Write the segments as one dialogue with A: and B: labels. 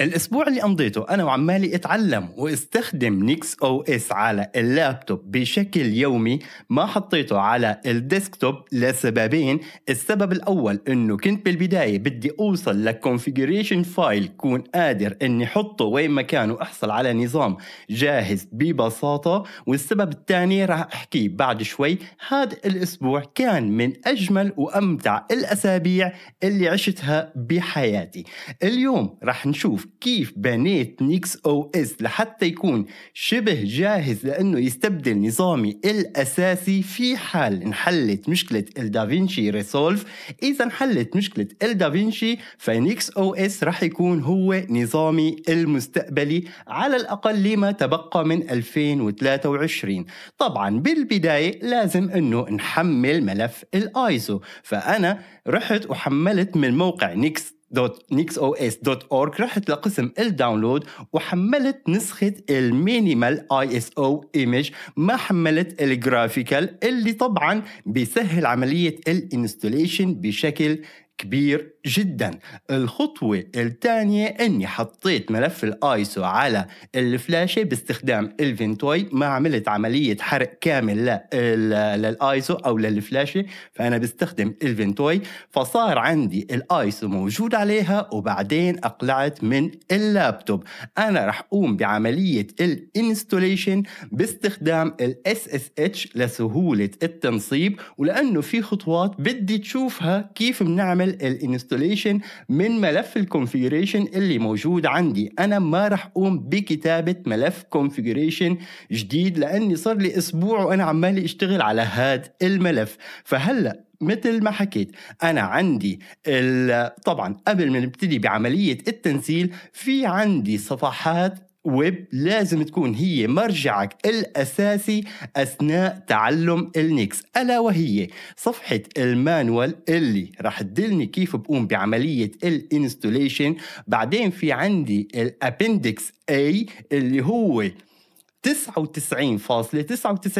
A: الاسبوع اللي امضيته انا وعمالي اتعلم واستخدم نيكس او اس على اللابتوب بشكل يومي ما حطيته على الديسكتوب لسببين السبب الاول انه كنت بالبدايه بدي اوصل لكونفيجريشن فايل كون قادر اني حطه وين مكانه واحصل على نظام جاهز ببساطه والسبب الثاني راح احكيه بعد شوي هذا الاسبوع كان من اجمل وامتع الاسابيع اللي عشتها بحياتي اليوم راح نشوف كيف بنيت نيكس او اس لحتى يكون شبه جاهز لانه يستبدل نظامي الاساسي في حال انحلت مشكله الدافينشي ريسولف اذا انحلت مشكله الدافينشي فنيكس او اس راح يكون هو نظامي المستقبلي على الاقل لما تبقى من 2023 طبعا بالبدايه لازم انه نحمل ملف الايزو فانا رحت وحملت من موقع نيكس www.nixos.org رحت لقسم الداونلود وحملت نسخة المينيمال اي اس او ايمج ما حملت الجرافيكال اللي طبعا بيسهل عملية الانستوليشن بشكل كبير جدا الخطوة الثانية اني حطيت ملف الايسو على الفلاشة باستخدام الفنتوي ما عملت عملية حرق كامل للايسو او للفلاشة فانا بستخدم الفنتوي فصار عندي الايسو موجود عليها وبعدين اقلعت من اللابتوب انا رح اقوم بعملية الانستوليشن باستخدام الاس اس اتش لسهولة التنصيب ولانه في خطوات بدي تشوفها كيف بنعمل اعمل الانستوليشن من ملف الكونفيجريشن اللي موجود عندي انا ما راح اقوم بكتابه ملف كونفيجريشن جديد لاني صار لي اسبوع وانا عمالي اشتغل على هذا الملف فهلا مثل ما حكيت انا عندي طبعا قبل ما نبتدي بعمليه التنسيل في عندي صفحات ويب لازم تكون هي مرجعك الأساسي أثناء تعلم النيكس ألا وهي صفحة المانوال اللي رح تدلني كيف بقوم بعملية الانستوليشن بعدين في عندي الابندكس A اللي هو 99.99%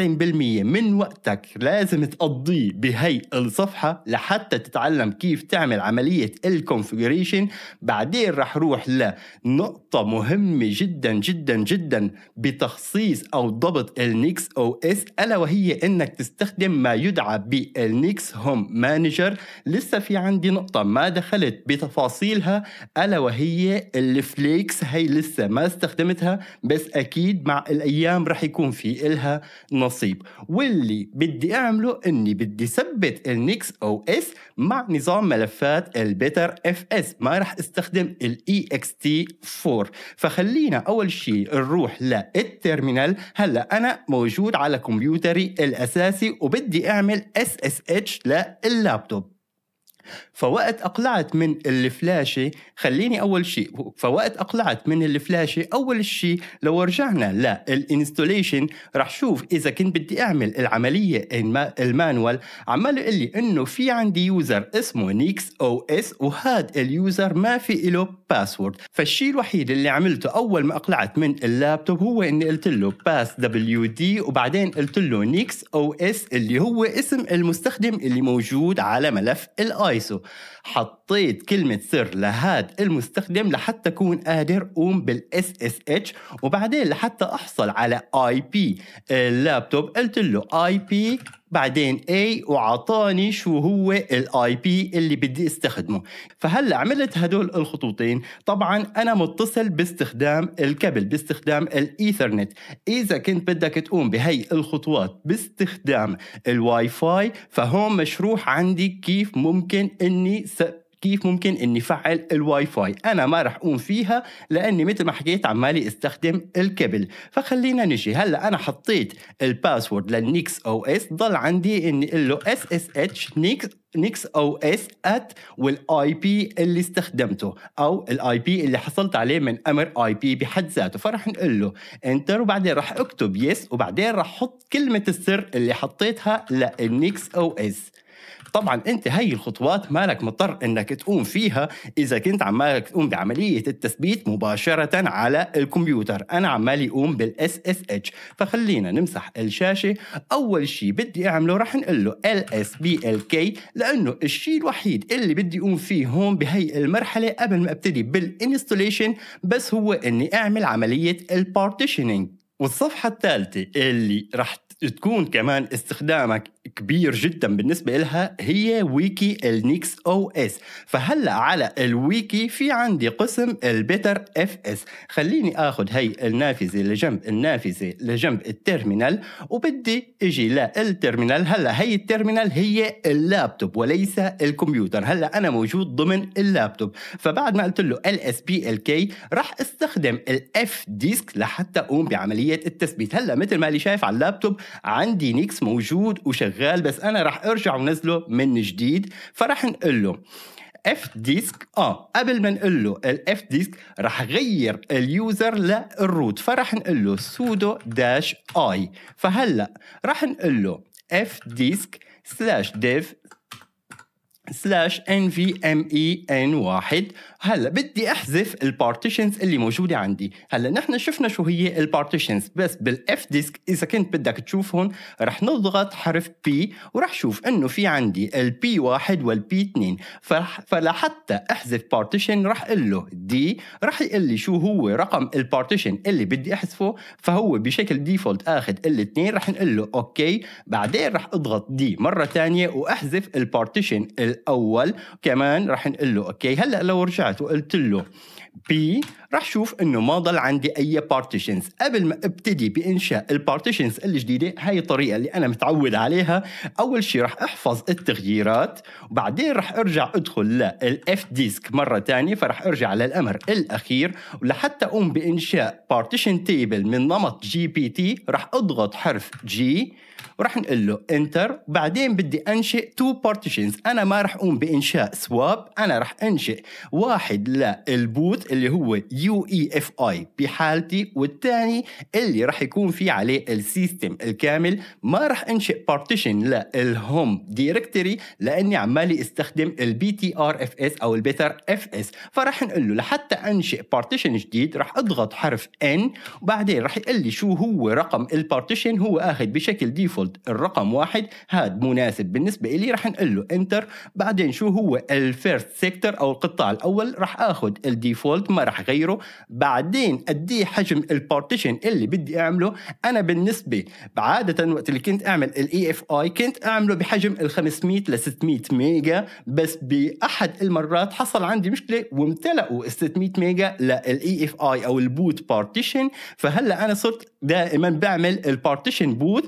A: من وقتك لازم تقضيه بهي الصفحة لحتى تتعلم كيف تعمل عملية الكونفجريشن بعدين رح روح لنقطة مهمة جدا جدا جدا بتخصيص أو ضبط النيكس أو إس ألا وهي إنك تستخدم ما يدعى بالنيكس هوم مانجر لسه في عندي نقطة ما دخلت بتفاصيلها ألا وهي الفليكس هي لسه ما استخدمتها بس أكيد مع الأيام ايام رح يكون في إلها نصيب واللي بدي اعمله اني بدي ثبت النيكس او اس مع نظام ملفات البيتر اف اس ما رح استخدم الاي اكس تي 4 فخلينا اول شيء نروح للتيرمينال هلا انا موجود على كمبيوتري الاساسي وبدي اعمل اس اس اتش لللابتوب فوقت اقلعت من الفلاشه خليني اول شيء فوقت اقلعت من الفلاشه اول شيء لو رجعنا للانستوليشن رح شوف اذا كنت بدي اعمل العمليه المانوال عمال يقول لي انه في عندي يوزر اسمه نيكس او اس وهذا اليوزر ما في له باسورد فالشيء الوحيد اللي عملته اول ما اقلعت من اللابتوب هو اني قلت له باس دبليو دي وبعدين قلت له نيكس او اس اللي هو اسم المستخدم اللي موجود على ملف الاي حيث حطيت كلمة سر لهذا المستخدم لحتى أكون قادر أقوم بالاس اس اتش وبعدين لحتى أحصل على اي بي اللابتوب قلت له اي بي بعدين A وعطاني شو هو الاي بي اللي بدي استخدمه فهلا عملت هدول الخطوطين طبعا انا متصل باستخدام الكابل باستخدام الايثرنت اذا كنت بدك تقوم بهي الخطوات باستخدام الواي فاي فهون مشروح عندي كيف ممكن اني كيف ممكن اني فعل الواي فاي انا ما راح اقوم فيها لاني مثل ما حكيت عمالي استخدم الكابل فخلينا نجي هلا انا حطيت الباسورد للنيكس او اس ضل عندي اني اقول له اس اس اتش نيكس نيكس او اس ات والاي بي اللي استخدمته او الاي بي اللي حصلت عليه من امر اي بي بحد ذاته فرح نقول له انتر وبعدين رح اكتب يس وبعدين رح احط كلمه السر اللي حطيتها للنيكس او اس طبعا انت هي الخطوات مالك مضطر انك تقوم فيها اذا كنت عمالك تقوم بعمليه التثبيت مباشره على الكمبيوتر انا عمالي اقوم بالاس اس اتش فخلينا نمسح الشاشه اول شيء بدي اعمله رح نقول له ال اس بي ال كي لانه الشيء الوحيد اللي بدي اقوم فيه هون بهي المرحله قبل ما ابتدي بالانستليشن بس هو اني اعمل عمليه البارتيشنينج والصفحة الثالثة اللي رح تكون كمان استخدامك كبير جدا بالنسبة لها هي ويكي النيكس او اس فهلا على الويكي في عندي قسم البيتر اف اس خليني اخذ هي النافذة لجنب النافذة لجنب التيرمينال وبدي اجي للتيرمينال هلا هي التيرمينال هي اللابتوب وليس الكمبيوتر هلا انا موجود ضمن اللابتوب فبعد ما قلت له ال اس بي ال كي راح استخدم الاف ديسك لحتى اقوم بعملية التثبيت هلا مثل ما اللي شايف على اللابتوب عندي نيكس موجود وشغال بس انا رح ارجع ونزله من جديد فرح نقول له اف ديسك اه قبل ما نقول له الاف ديسك رح غير اليوزر للروت فرح نقول له سودو داش اي فهلا رح نقول له اف ديسك سلاش ديف سلاش ان في ام اي ان واحد هلا بدي احذف البارتيشنز اللي موجوده عندي هلا نحن شفنا شو هي البارتيشنز بس بالاف ديسك اذا كنت بدك تشوفهم رح نضغط حرف بي ورح شوف انه في عندي البي واحد والبي 2 فلحتى احذف بارتيشن رح اقول له دي رح يقول لي شو هو رقم البارتيشن اللي بدي احذفه فهو بشكل ديفولت اخذ الاثنين رح نقول له اوكي بعدين رح اضغط دي مره ثانيه واحذف البارتيشن ال الاول كمان راح نقول له اوكي هلا لو رجعت وقلت له بي راح شوف انه ما ضل عندي اي بارتيشنز قبل ما ابتدي بانشاء البارتيشنز الجديده هاي الطريقه اللي انا متعود عليها اول شيء راح احفظ التغييرات وبعدين راح ارجع ادخل للاف ديسك مره ثانيه فراح ارجع للامر الاخير ولحتى اقوم بانشاء بارتيشن تيبل من نمط جي بي تي راح اضغط حرف جي وراح نقول له انتر بعدين بدي انشئ تو بارتيشنز انا ما راح اقوم بانشاء سواب انا راح انشئ واحد للبوت اللي هو يو اي اف اي بحالتي والثاني اللي راح يكون في عليه السيستم الكامل ما راح انشئ بارتيشن للهوم دايركتوري لاني عمالي استخدم البي تي ار اف اس او البيتر اف اس فراح نقول له لحتى انشئ بارتيشن جديد راح اضغط حرف ان وبعدين راح يقول لي شو هو رقم البارتيشن هو اخذ بشكل ديفولت الرقم واحد هذا مناسب بالنسبه لي راح نقول له انتر بعدين شو هو الفيرست سيكتور او القطاع الاول راح اخذ الديفولت ما راح غيره بعدين ادي حجم البارتيشن اللي بدي اعمله انا بالنسبه عاده وقت اللي كنت اعمل الاي اف e اي كنت اعمله بحجم ال 500 ل 600 ميجا بس باحد المرات حصل عندي مشكله وامتلأوا ال 600 ميجا للاي اف e اي او البوت بارتيشن فهلا انا صرت دائما بعمل البارتيشن بوت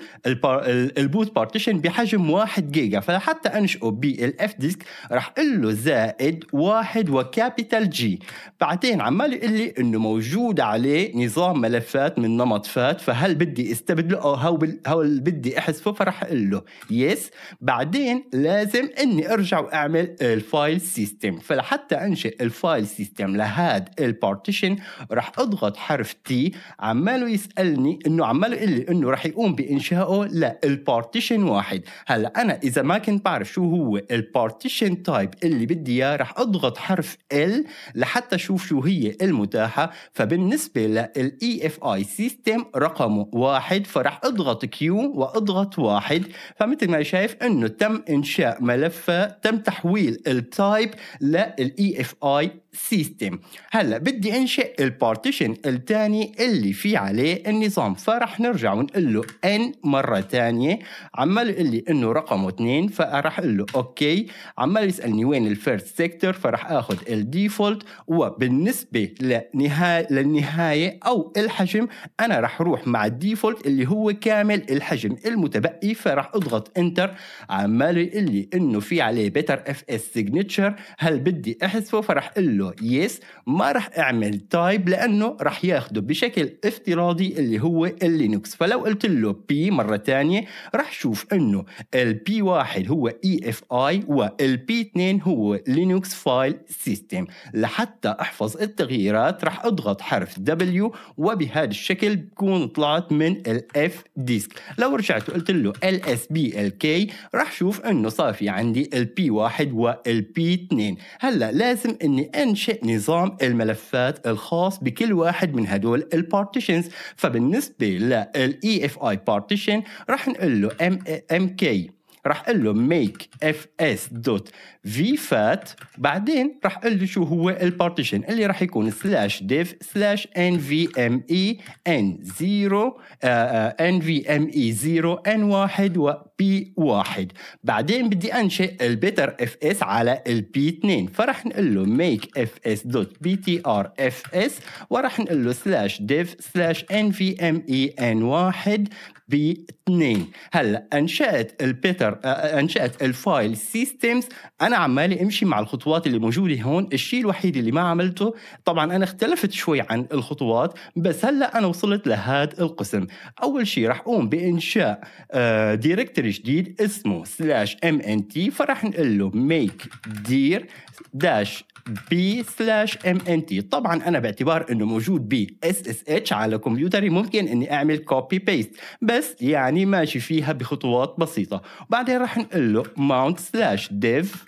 A: البوت بارتيشن بحجم 1 جيجا فلحتى انشئه بالاف ديسك راح اقول له زائد واحد وكابيتال جي بعدين عمال يقول لي انه موجود عليه نظام ملفات من نمط فات فهل بدي استبدله او هو, هو بدي احذفه فراح اقول له يس بعدين لازم اني ارجع واعمل الفايل سيستم فلحتى انشئ الفايل سيستم لهاد البارتيشن راح اضغط حرف تي عماله يسالني يعني انه عمال يقول لي انه رح يقوم بانشائه للبارتيشن واحد هلا انا اذا ما كنت بعرف شو هو البارتيشن تايب اللي بدي اياه رح اضغط حرف ال لحتى اشوف شو هي المتاحه فبالنسبه للاي اف اي سيستم رقمه واحد فراح اضغط كيو واضغط واحد فمثل ما شايف انه تم انشاء ملف تم تحويل التايب للاي اف اي سيستم هلا بدي انشئ البارتيشن الثاني اللي في عليه النظام فرح نرجع ونقول له ان مره ثانيه عمال يقول لي انه رقمه 2 فراح اقول له اوكي عمال يسالني وين الفيرست سيكتور فراح اخذ الديفولت وبالنسبه لنهايه للنهايه او الحجم انا راح اروح مع الديفولت اللي هو كامل الحجم المتبقي فراح اضغط انتر عمال يقول لي انه في عليه بيتر اف اس سيجنتشر هل بدي احذفه فراح اقول له له يس ما راح اعمل تايب لانه راح ياخده بشكل افتراضي اللي هو اللينكس فلو قلت له بي مره ثانيه راح شوف انه البي واحد هو اي اف اي والبي 2 هو لينكس فايل سيستم لحتى احفظ التغييرات راح اضغط حرف دبليو وبهذا الشكل بكون طلعت من الاف ديسك لو رجعت وقلت له ال اس بي ال كي راح شوف انه صار في عندي البي واحد والبي 2 هلا لازم اني تنشئ نظام الملفات الخاص بكل واحد من هدول البارتيشنز فبالنسبة لل EFI partition رح نقول له MK راح اقول له ميك اف اس دوت في فات بعدين راح اقول له شو هو البارتيشن اللي راح يكون سلاش ديف سلاش ان في ام اي ان 0 ان في ام اي 0 ان 1 و بي 1 بعدين بدي انشئ البيتر اف اس على البي 2 فراح نقول له ميك اف اس دوت بي تي ار اف اس وراح نقول له سلاش ديف سلاش ان في ام اي ان 1 باثنين هلا انشات البيتر آه، آه، انشات الفايل سيستمز انا عمالي امشي مع الخطوات اللي موجوده هون الشيء الوحيد اللي ما عملته طبعا انا اختلفت شوي عن الخطوات بس هلا انا وصلت لهذا القسم اول شيء راح اقوم بانشاء دايركتري آه، جديد اسمه سلاش ام ان تي فراح نقول له ميك دير داش بي سلاش ام ان تي طبعا انا باعتبار انه موجود بي اس اس اتش على كمبيوتري ممكن اني اعمل كوبي بيست بس يعني ماشي فيها بخطوات بسيطه وبعدين راح نقول له ماونت سلاش ديف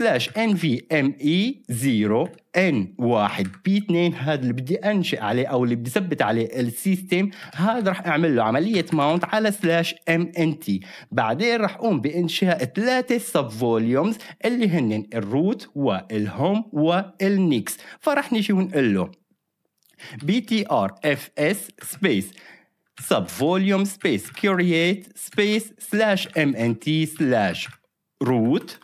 A: سلاش ان في ام اي 0 ان 1 بي 2 هذا اللي بدي انشئ عليه او اللي بدي ثبت عليه السيستم هذا راح اعمل له عمليه ماونت على سلاش ام ان تي بعدين راح اقوم بانشاء ثلاثه سب فوليومز اللي هن الروت والهوم والنيكس فراح نجي ونقول له بي تي ار اف اس سبيس sub volume space سلاش space slash mnt slash root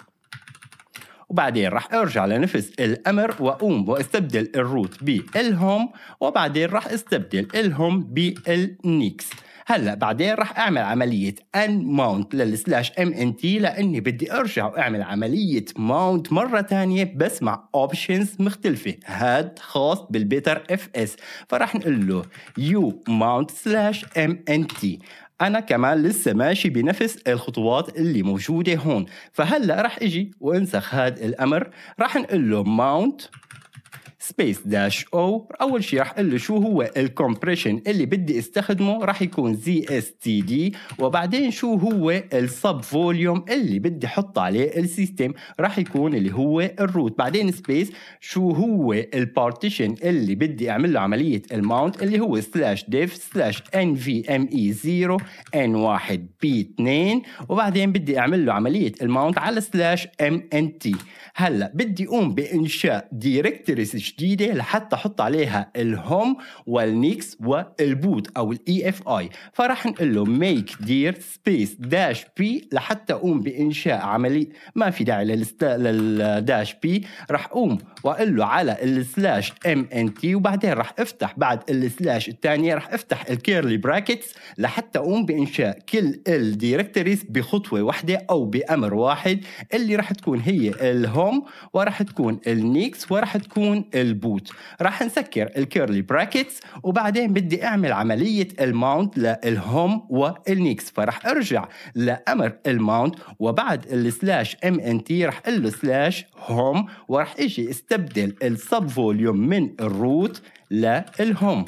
A: وبعدين راح ارجع لنفس الامر واقوم واستبدل الروت بالهم وبعدين راح استبدل الهم بالنيكس هلا بعدين راح اعمل عمليه ان ماونت للسلاش ام ان تي لاني بدي ارجع واعمل عمليه ماونت مره ثانيه بس مع اوبشنز مختلفه هاد خاص بالبيتر اف اس فراح نقول له يو ماونت سلاش ام ان تي انا كمان لسه ماشي بنفس الخطوات اللي موجوده هون فهلا راح اجي وانسخ هذا الامر راح نقول له mount سبيس داش او اول شيء راح اقول له شو هو الكومبريشن اللي بدي استخدمه راح يكون زي اس تي دي وبعدين شو هو السب فوليوم اللي بدي احط عليه السيستم راح يكون اللي هو الروت بعدين سبيس شو هو البارتيشن اللي بدي اعمل له عمليه الماونت اللي هو سلاش ديف سلاش ان في ام اي 0 ان 1 بي 2 وبعدين بدي اعمل له عمليه الماونت على سلاش ام ان تي هلا بدي اقوم بانشاء دايركتوري جديده لحتى احط عليها الهوم والنيكس والبوت او الاي اف اي فراح نقول له ميك دير سبيس داش بي لحتى اقوم بانشاء عمليه ما في داعي للداش بي راح اقوم واقول له على السلاش ام ان تي وبعدين راح افتح بعد السلاش الثانيه راح افتح الكيرلي براكتس لحتى اقوم بانشاء كل الديركتوريز بخطوه واحده او بامر واحد اللي راح تكون هي الهوم وراح تكون النيكس وراح تكون ال البوت راح نسكر الكيرلي براكتس وبعدين بدي اعمل عملية الماونت للهوم والنيكس فراح ارجع لامر الماونت وبعد السلاش ام ان تي راح اقول له سلاش هوم وراح اجي استبدل السب فوليوم من الروت للهوم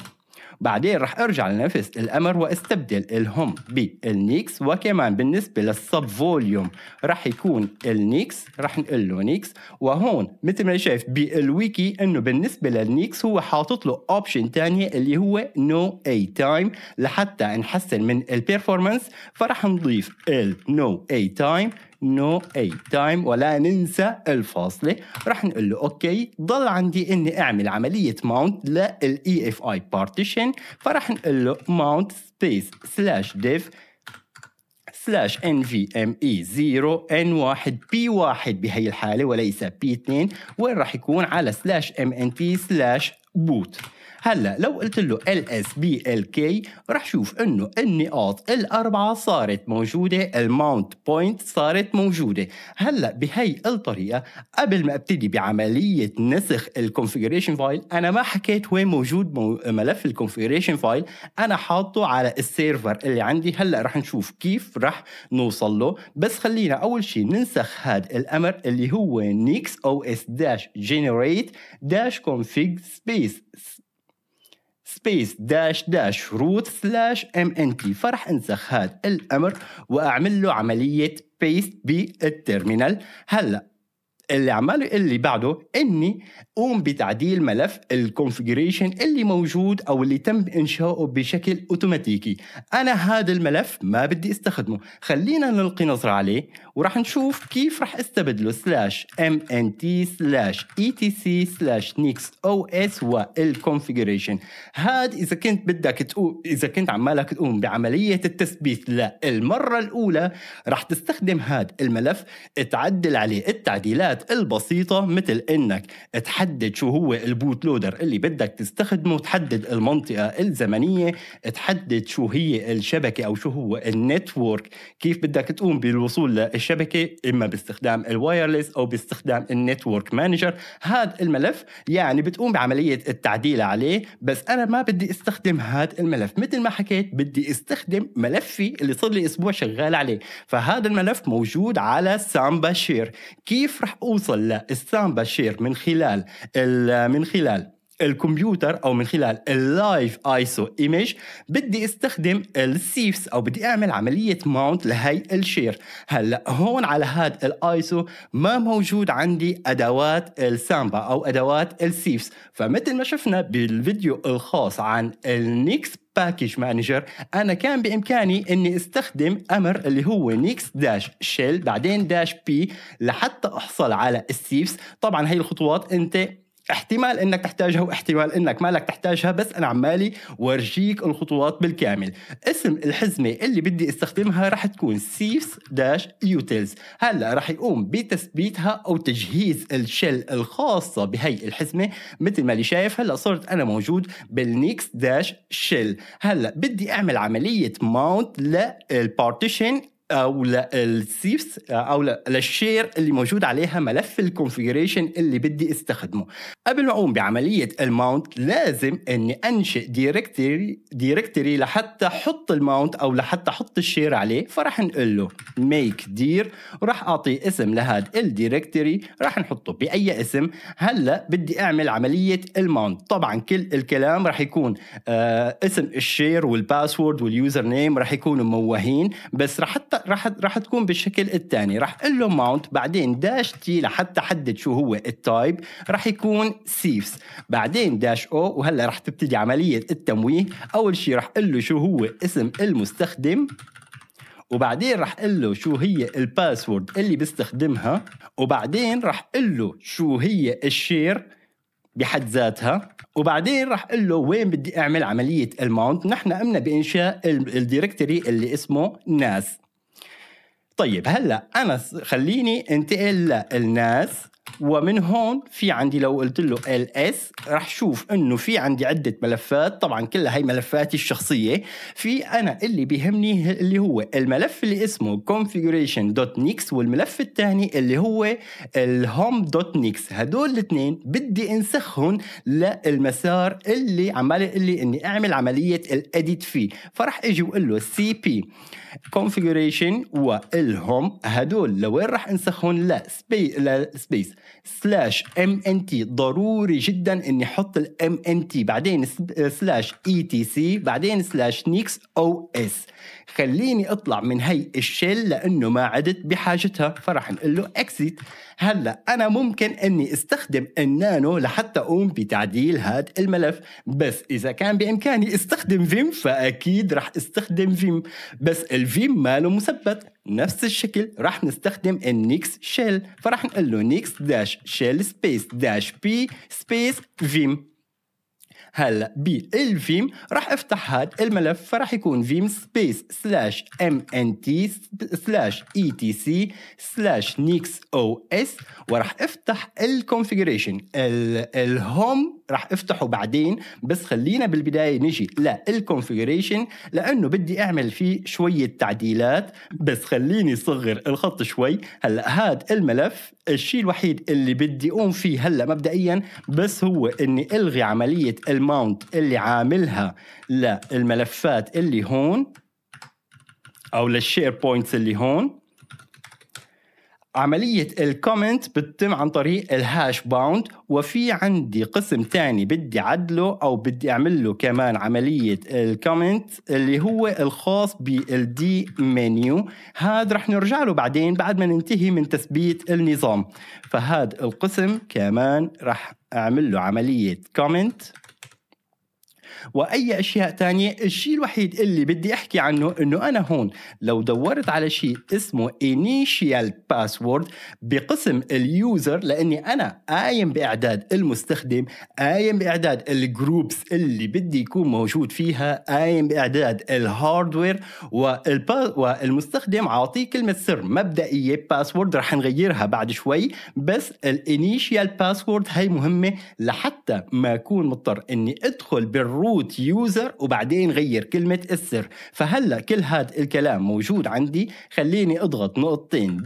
A: بعدين رح ارجع لنفس الامر واستبدل الهم بالنيكس وكمان بالنسبه للسب فوليوم رح يكون النيكس رح نقول له نيكس وهون مثل ما شايف بالويكي انه بالنسبه للنيكس هو حاطط له اوبشن ثانيه اللي هو نو اي تايم لحتى نحسن من البيرفورمانس فرح نضيف ال نو اي تايم نو اي تايم ولا ننسى الفاصله رح نقول له اوكي ضل عندي اني اعمل عمليه ماونت للاي اف اي بارتيشن فرح نقول له ماونت سبيس سلاش ديف سلاش ان في ام اي 0 ان 1 بي 1 بهي الحاله وليس بي 2 وين راح يكون على سلاش ام ان تي سلاش بوت هلا لو قلت له ال اس بي ال كي رح شوف انه النقاط الاربعه صارت موجوده الماونت بوينت صارت موجوده هلا بهي الطريقه قبل ما ابتدي بعمليه نسخ الكونفجريشن فايل انا ما حكيت وين موجود ملف الكونفجريشن فايل انا حاطه على السيرفر اللي عندي هلا رح نشوف كيف رح نوصل له بس خلينا اول شيء ننسخ هذا الامر اللي هو نيكس او اس داش جنريت داش كونفيج سبيس سبيس داش داش روت سلاش ام ان تي فرح انسخ هذا الامر واعمل له عمليه بيست بالترمينال هلا اللي عمله اللي بعده اني قوم بتعديل ملف الكونفجريشن اللي موجود او اللي تم انشاؤه بشكل اوتوماتيكي انا هذا الملف ما بدي استخدمه خلينا نلقي نظره عليه وراح نشوف كيف راح استبدله سلاش ام ان تي سلاش اي تي سي سلاش نيكس او اس والكونفجريشن هاد اذا كنت بدك تقوم اذا كنت عمالك تقوم بعمليه التثبيت للمره الاولى راح تستخدم هاد الملف تعدل عليه التعديلات التعديلات البسيطة مثل إنك تحدد شو هو البوت لودر اللي بدك تستخدمه تحدد المنطقة الزمنية تحدد شو هي الشبكة أو شو هو النتورك كيف بدك تقوم بالوصول للشبكة إما باستخدام الوايرلس أو باستخدام النتورك مانجر هذا الملف يعني بتقوم بعملية التعديل عليه بس أنا ما بدي استخدم هذا الملف مثل ما حكيت بدي استخدم ملفي اللي صار لي أسبوع شغال عليه فهذا الملف موجود على سامبا شير كيف رح اوصل لاسام بشير من خلال من خلال الكمبيوتر او من خلال اللايف ايسو ايمج بدي استخدم السيفس او بدي اعمل عمليه ماونت لهي الشير هلا هون على هذا الايسو ما موجود عندي ادوات السامبا او ادوات السيفس فمثل ما شفنا بالفيديو الخاص عن النيكس باكج مانجر انا كان بامكاني اني استخدم امر اللي هو نيكس داش شيل بعدين داش بي لحتى احصل على السيفس طبعا هي الخطوات انت احتمال انك تحتاجها واحتمال انك مالك تحتاجها بس انا عمالي ورجيك الخطوات بالكامل اسم الحزمه اللي بدي استخدمها رح تكون سيفس داش يوتيلز هلا رح يقوم بتثبيتها او تجهيز الشل الخاصه بهي الحزمه مثل ما اللي شايف هلا صرت انا موجود بالنيكس داش شل هلا بدي اعمل عمليه ماونت للبارتيشن او للسيفس او للشير اللي موجود عليها ملف الكونفيجريشن اللي بدي استخدمه قبل ما اقوم بعمليه الماونت لازم اني انشئ دايركتري دايركتري لحتى احط الماونت او لحتى احط الشير عليه فراح نقول له ميك دير وراح اعطي اسم لهذا الدايركتري راح نحطه باي اسم هلا بدي اعمل عمليه الماونت طبعا كل الكلام راح يكون آه اسم الشير والباسورد واليوزر نيم راح يكونوا موهين بس راح حتى راح راح تكون بالشكل الثاني راح اقول له ماونت بعدين داش تي لحتى حدد شو هو التايب راح يكون سيفس بعدين داش او وهلا راح تبتدي عمليه التمويه اول شيء راح اقول له شو هو اسم المستخدم وبعدين راح اقول له شو هي الباسورد اللي بيستخدمها وبعدين راح اقول له شو هي الشير بحد ذاتها وبعدين راح اقول له وين بدي اعمل عمليه الماونت نحن قمنا بانشاء الديركتوري اللي اسمه ناس طيب هلا انا خليني انتقل للناس ومن هون في عندي لو قلت له ال اس راح شوف انه في عندي عده ملفات طبعا كلها هي ملفاتي الشخصيه في انا اللي بيهمني اللي هو الملف اللي اسمه configuration.nix والملف الثاني اللي هو الhome.nix هدول الاثنين بدي انسخهم للمسار اللي عمال اللي اني اعمل عمليه الاديت فيه فراح اجي واقول له سي بي configuration والهوم هدول لوين راح انسخهم لا سبيس سلاش ام ان تي ضروري جدا اني احط الام ان تي بعدين سلاش اي تي سي بعدين سلاش نيكس او اس خليني اطلع من هي الشيل لانه ما عدت بحاجتها فراح نقول له اكسيت هلا انا ممكن اني استخدم النانو لحتى اقوم بتعديل هذا الملف بس اذا كان بامكاني استخدم فيم فاكيد رح استخدم فيم بس الفيم ماله مثبت نفس الشكل رح نستخدم النيكس شيل فرح نقول له نيكس داش شيل سبيس داش بي سبيس فيم هلا بالفيم راح افتح هذا الملف فراح يكون فيم سبيس سلاش ام ان تي سلاش اي تي سي سلاش نيكس او اس وراح افتح الكونفيجريشن الهوم رح افتحه بعدين بس خلينا بالبدايه نجي للكونفيجريشن لانه بدي اعمل فيه شويه تعديلات بس خليني صغر الخط شوي هلا هذا الملف الشيء الوحيد اللي بدي اقوم فيه هلا مبدئيا بس هو اني الغي عمليه الماونت اللي عاملها للملفات اللي هون او للشير بوينتس اللي هون عملية الكومنت بتتم عن طريق الهاش باوند وفي عندي قسم تاني بدي عدله أو بدي أعمل له كمان عملية الكومنت اللي هو الخاص بالدي منيو هاد رح نرجع له بعدين بعد ما ننتهي من تثبيت النظام فهاد القسم كمان رح أعمل له عملية كومنت واي اشياء تانية الشيء الوحيد اللي بدي احكي عنه انه انا هون لو دورت على شيء اسمه initial password بقسم اليوزر لاني انا قايم باعداد المستخدم قايم باعداد الجروبس اللي بدي يكون موجود فيها قايم باعداد الهاردوير والمستخدم عاطيه كلمه سر مبدئيه باسورد رح نغيرها بعد شوي بس الانيشيال باسورد هي مهمه لحتى ما اكون مضطر اني ادخل بالرو روت يوزر وبعدين غير كلمة السر فهلا كل هاد الكلام موجود عندي خليني اضغط نقطتين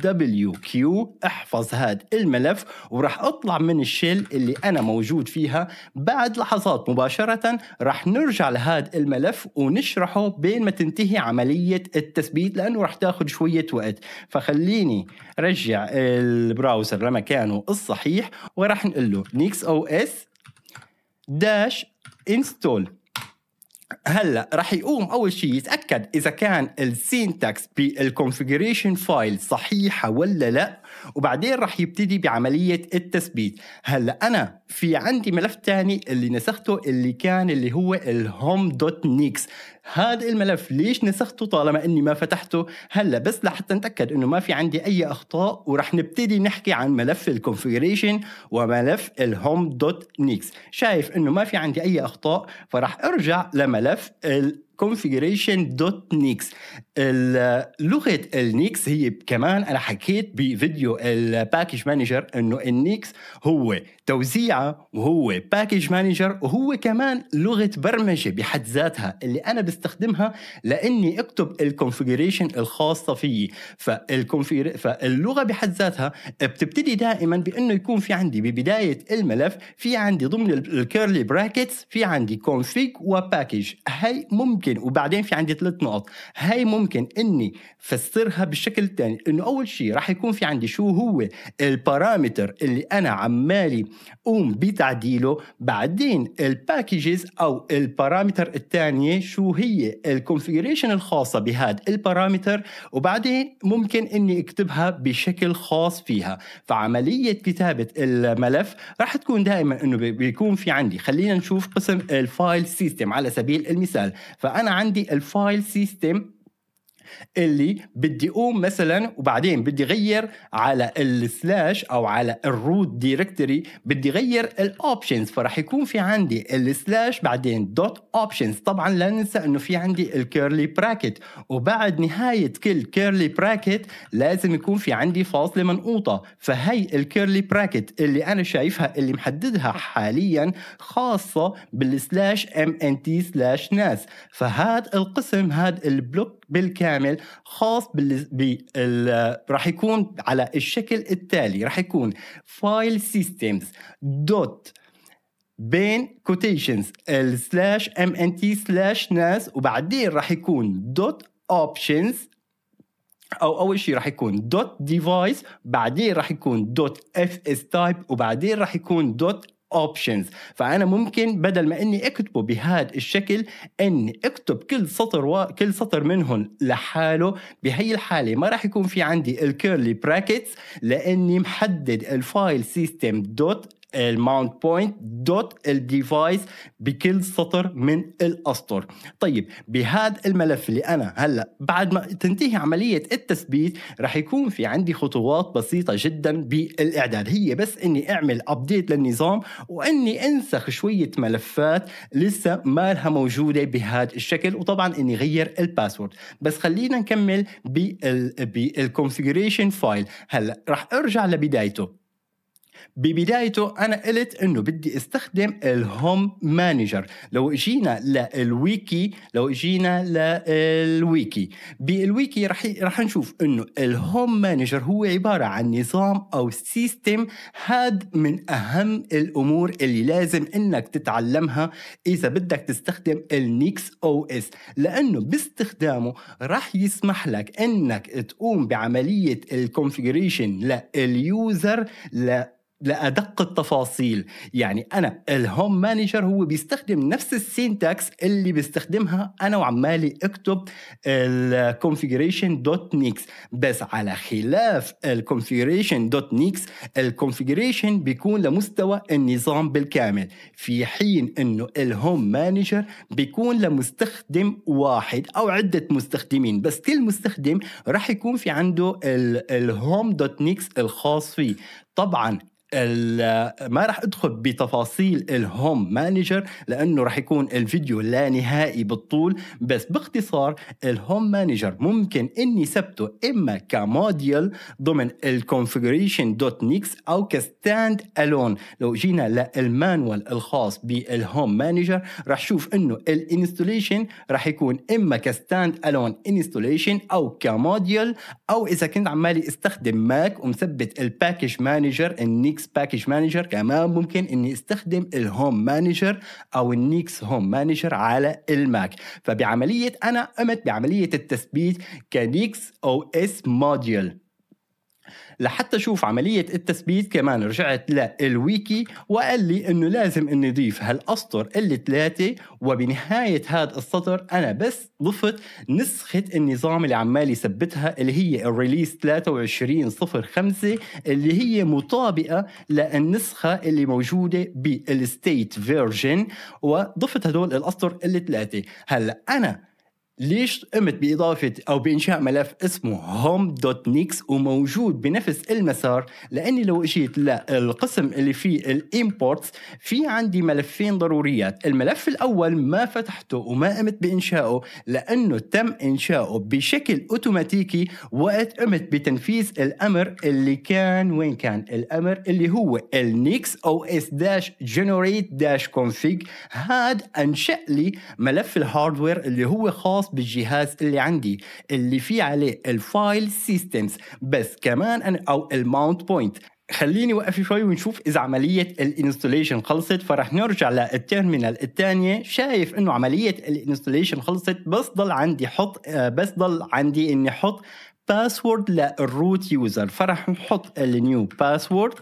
A: WQ احفظ هاد الملف وراح اطلع من الشيل اللي انا موجود فيها بعد لحظات مباشرة راح نرجع لهاد الملف ونشرحه بين ما تنتهي عملية التثبيت لانه راح تاخذ شوية وقت فخليني رجع البراوزر لمكانه الصحيح وراح نقول له نيكس او اس داش انستول هلا رح يقوم اول شيء يتاكد اذا كان السينتاكس بالكونفجريشن فايل صحيحه ولا لا وبعدين رح يبتدي بعمليه التثبيت هلا انا في عندي ملف ثاني اللي نسخته اللي كان اللي هو الهوم دوت نيكس هذا الملف ليش نسخته طالما اني ما فتحته هلا بس لحتى نتاكد انه ما في عندي اي اخطاء ورح نبتدي نحكي عن ملف الكونفيجريشن وملف الهوم دوت نيكس شايف انه ما في عندي اي اخطاء فرح ارجع لملف ال configuration دوت نيكس لغه النيكس هي كمان انا حكيت بفيديو الباكج مانجر انه النيكس هو توزيعه وهو باكج مانجر وهو كمان لغه برمجه بحد ذاتها اللي انا بستخدمها لاني اكتب الكونفجريشن الخاصه فيي فالكونفير... فاللغه بحد ذاتها بتبتدي دائما بانه يكون في عندي ببدايه الملف في عندي ضمن الكيرلي براكتس في عندي كونفيج وباكج هاي ممكن وبعدين في عندي ثلاث نقط هاي ممكن اني فسرها بالشكل الثاني انه اول شيء راح يكون في عندي شو هو البارامتر اللي انا عمالي قوم بتعديله بعدين الباكجز او البارامتر الثانيه شو هي الكونفيجريشن الخاصه بهذا البارامتر وبعدين ممكن اني اكتبها بشكل خاص فيها فعمليه كتابه الملف راح تكون دائما انه بيكون في عندي خلينا نشوف قسم الفايل سيستم على سبيل المثال فانا عندي الفايل سيستم اللي بدي اقوم مثلا وبعدين بدي غير على السلاش او على الروت دايركتوري بدي غير الاوبشنز فراح يكون في عندي السلاش بعدين دوت اوبشنز طبعا لا ننسى انه في عندي الكيرلي براكت وبعد نهايه كل كيرلي براكت لازم يكون في عندي فاصله منقوطه فهي الكيرلي براكت اللي انا شايفها اللي محددها حاليا خاصه بالسلاش ام ان تي سلاش ناس فهذا القسم هذا البلوك بالكامل خاص بال راح يكون على الشكل التالي راح يكون فايل سيستمز دوت بين كوتيشنز السلاش ام ان تي سلاش ناس وبعدين راح يكون دوت اوبشنز او اول شيء راح يكون دوت ديفايس بعدين راح يكون دوت اف اس تايب وبعدين راح يكون دوت اوبشنز فانا ممكن بدل ما اني اكتبه بهذا الشكل اني اكتب كل سطر كل سطر منهم لحاله بهي الحاله ما راح يكون في عندي الكيرلي براكتس لاني محدد الفايل سيستم دوت الماونت بوينت دوت الديفايس بكل سطر من الاسطر طيب بهذا الملف اللي انا هلا بعد ما تنتهي عمليه التثبيت رح يكون في عندي خطوات بسيطه جدا بالاعداد هي بس اني اعمل ابديت للنظام واني انسخ شويه ملفات لسه ما لها موجوده بهذا الشكل وطبعا اني غير الباسورد بس خلينا نكمل بالكونفيجريشن فايل هلا رح ارجع لبدايته ببدايته انا قلت انه بدي استخدم الهوم مانجر لو جينا للويكي لو جينا للويكي بالويكي رح رح نشوف انه الهوم مانجر هو عباره عن نظام او سيستم هاد من اهم الامور اللي لازم انك تتعلمها اذا بدك تستخدم النيكس او اس لانه باستخدامه رح يسمح لك انك تقوم بعمليه الكونفيجريشن لليوزر ل لادق التفاصيل يعني انا الهوم مانجر هو بيستخدم نفس السينتاكس اللي بيستخدمها انا وعمالي اكتب الكونفيجريشن دوت نيكس بس على خلاف الكونفيجريشن دوت نيكس الكونفيجريشن بيكون لمستوى النظام بالكامل في حين انه الهوم مانجر بيكون لمستخدم واحد او عده مستخدمين بس كل مستخدم راح يكون في عنده الهوم دوت نيكس الخاص فيه طبعا ما راح ادخل بتفاصيل الهوم مانجر لانه راح يكون الفيديو لا نهائي بالطول بس باختصار الهوم مانجر ممكن اني ثبته اما كموديل ضمن الكونفيجريشن دوت نيكس او كستاند الون لو جينا للمانوال الخاص بالهوم مانجر راح شوف انه الانستوليشن راح يكون اما كستاند الون انستوليشن او كموديل او اذا كنت عمالي استخدم ماك ومثبت الباكج مانجر النيكس النيكس باكج مانجر كمان ممكن اني استخدم الهوم مانجر او النيكس هوم مانجر على الماك فبعمليه انا قمت بعمليه التثبيت كنيكس او اس موديول لحتى اشوف عمليه التثبيت كمان رجعت للويكي وقال لي انه لازم اني اضيف هالاسطر اللي ثلاثه وبنهايه هذا السطر انا بس ضفت نسخه النظام اللي عمال يثبتها اللي هي الريليس 2305 اللي هي مطابقه للنسخه اللي موجوده بالستيت فيرجن وضفت هدول الاسطر اللي ثلاثه هلا انا ليش قمت بإضافة أو بإنشاء ملف اسمه home.nix وموجود بنفس المسار لأني لو اجيت للقسم اللي فيه الامبورتس في عندي ملفين ضروريات الملف الأول ما فتحته وما قمت بإنشائه لأنه تم إنشائه بشكل أوتوماتيكي وقت قمت بتنفيذ الأمر اللي كان وين كان الأمر اللي هو النيكس أو اس داش generate داش config هاد أنشأ لي ملف الهاردوير اللي هو خاص خاص بالجهاز اللي عندي اللي فيه عليه الفايل سيستمز بس كمان أنا أو الماونت بوينت خليني وقف شوي ونشوف اذا عمليه الانستليشن خلصت فرح نرجع للتيرمينال الثانيه شايف انه عمليه الانستليشن خلصت بس ضل عندي حط آه، بس ضل عندي اني حط باسورد للروت يوزر فرح نحط النيو باسورد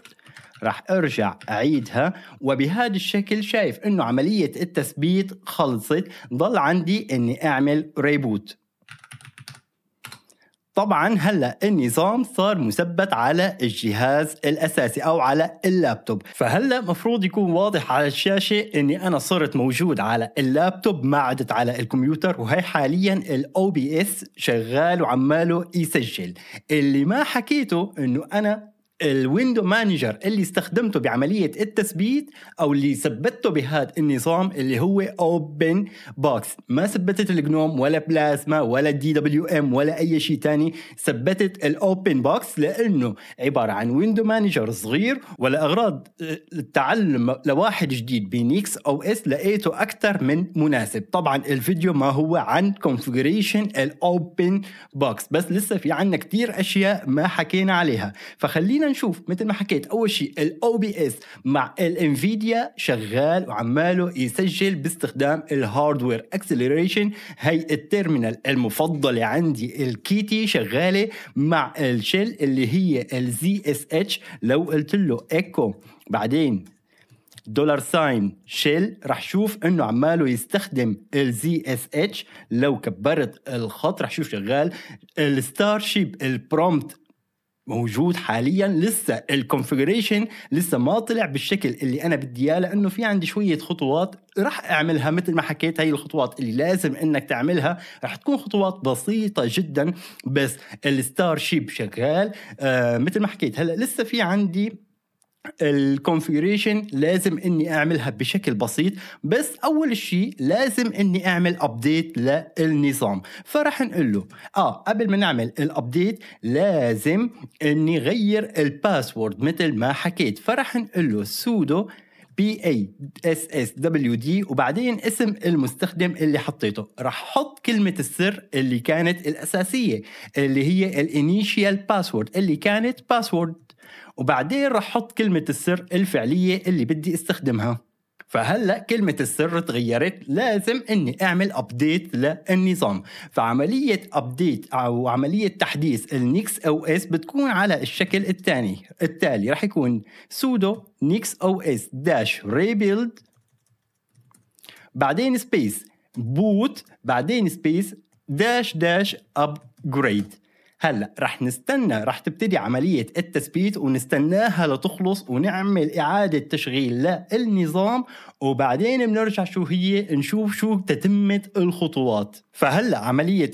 A: راح ارجع اعيدها وبهذا الشكل شايف انه عمليه التثبيت خلصت ضل عندي اني اعمل ريبوت طبعا هلا النظام صار مثبت على الجهاز الاساسي او على اللابتوب فهلا مفروض يكون واضح على الشاشه اني انا صرت موجود على اللابتوب ما عدت على الكمبيوتر وهي حاليا الاو بي اس شغال وعماله يسجل اللي ما حكيته انه انا الويندو مانجر اللي استخدمته بعملية التثبيت أو اللي ثبتته بهذا النظام اللي هو أوبن بوكس ما ثبتت الجنوم ولا بلازما ولا دي دبليو ام ولا أي شيء تاني ثبتت الأوبن بوكس لأنه عبارة عن ويندو مانجر صغير ولأغراض التعلم آه، لواحد جديد بنيكس أو إس لقيته أكثر من مناسب طبعا الفيديو ما هو عن كونفجريشن الأوبن بوكس بس لسه في عنا كتير أشياء ما حكينا عليها فخلينا نشوف مثل ما حكيت اول شيء الاو بي اس مع الانفيديا شغال وعماله يسجل باستخدام الهاردوير اكسلريشن هي التيرمينال المفضله عندي الكيتي شغاله مع الشيل اللي هي الزي اس اتش لو قلت له ايكو بعدين دولار ساين شيل رح شوف انه عماله يستخدم الزي اس اتش لو كبرت الخط رح شوف شغال الستار شيب البرومت موجود حاليا لسه الكونفجريشن لسه ما طلع بالشكل اللي انا بدي اياه لانه في عندي شويه خطوات راح اعملها مثل ما حكيت هي الخطوات اللي لازم انك تعملها راح تكون خطوات بسيطه جدا بس الستار شيب شغال آه مثل ما حكيت هلا لسه في عندي الكونفيجريشن لازم اني اعملها بشكل بسيط بس اول شيء لازم اني اعمل ابديت للنظام فراح نقول له اه قبل ما نعمل الابديت لازم اني غير الباسورد مثل ما حكيت فراح نقول له سودو بي اي اس اس دبليو دي وبعدين اسم المستخدم اللي حطيته راح حط كلمه السر اللي كانت الاساسيه اللي هي الانيشيال باسورد اللي كانت باسورد وبعدين رح حط كلمة السر الفعلية اللي بدي استخدمها فهلا كلمة السر تغيرت لازم اني اعمل ابديت للنظام فعملية ابديت او عملية تحديث النيكس او اس بتكون على الشكل الثاني التالي رح يكون سودو نيكس او اس داش ريبيلد بعدين سبيس بوت بعدين سبيس داش داش ابجريد هلا رح نستنى رح تبتدي عملية التثبيت ونستناها لتخلص ونعمل إعادة تشغيل للنظام وبعدين بنرجع شو هي نشوف شو تتمة الخطوات فهلا عمليه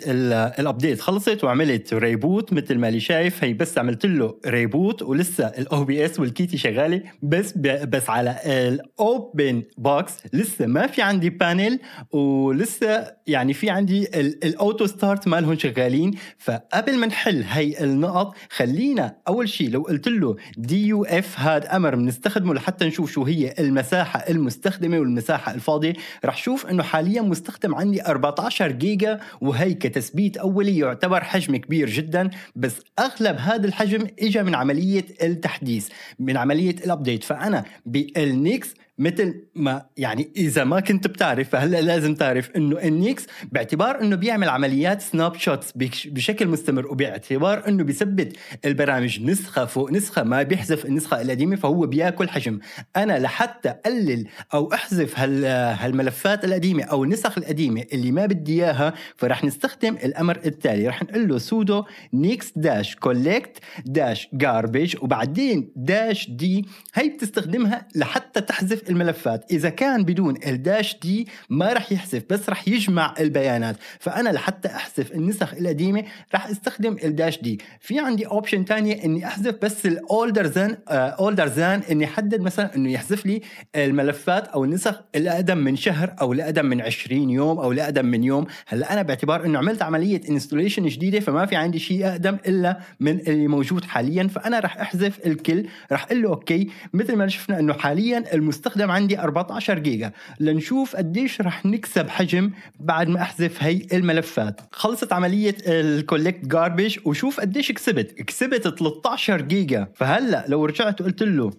A: الابديت خلصت وعملت ريبوت مثل ما اللي شايف هي بس عملت له ريبوت ولسه الاو بي اس والكيتي شغاله بس بس على الاوبن بوكس لسه ما في عندي بانل ولسه يعني في عندي الاوتو ستارت مالهم شغالين فقبل ما نحل هي النقط خلينا اول شيء لو قلت له دي يو اف هاد امر بنستخدمه لحتى نشوف شو هي المساحه المستخدمه والمساحه الفاضيه رح شوف انه حاليا مستخدم عندي 14 جيجا دقيقة وهي كتثبيت أولي يعتبر حجم كبير جدا بس أغلب هذا الحجم إجا من عملية التحديث من عملية الأبديت فأنا بالنيكس مثل ما يعني اذا ما كنت بتعرف فهلا لازم تعرف انه انيكس باعتبار انه بيعمل عمليات سناب شوتس بشكل مستمر وباعتبار انه بيثبت البرامج نسخه فوق نسخه ما بيحذف النسخه القديمه فهو بياكل حجم انا لحتى اقلل او احذف هال هالملفات القديمه او النسخ القديمه اللي ما بدي اياها فرح نستخدم الامر التالي رح نقول له سودو نيكس داش كولكت داش جاربج وبعدين داش دي هي بتستخدمها لحتى تحذف الملفات اذا كان بدون الداش دي ما رح يحذف بس رح يجمع البيانات فانا لحتى احذف النسخ القديمه رح استخدم الداش دي في عندي اوبشن تانية اني احذف بس الاولدر ذان اولدر ذان اني احدد مثلا انه يحذف لي الملفات او النسخ الاقدم من شهر او الاقدم من 20 يوم او الاقدم من يوم هلا انا باعتبار انه عملت عمليه انستوليشن جديده فما في عندي شيء اقدم الا من اللي موجود حاليا فانا رح احذف الكل رح اقول له اوكي مثل ما شفنا انه حاليا المستخدم استخدم عندي 14 جيجا لنشوف قديش رح نكسب حجم بعد ما احذف هي الملفات خلصت عملية الكولكت جاربج وشوف قديش كسبت كسبت 13 جيجا فهلأ لو رجعت وقلت له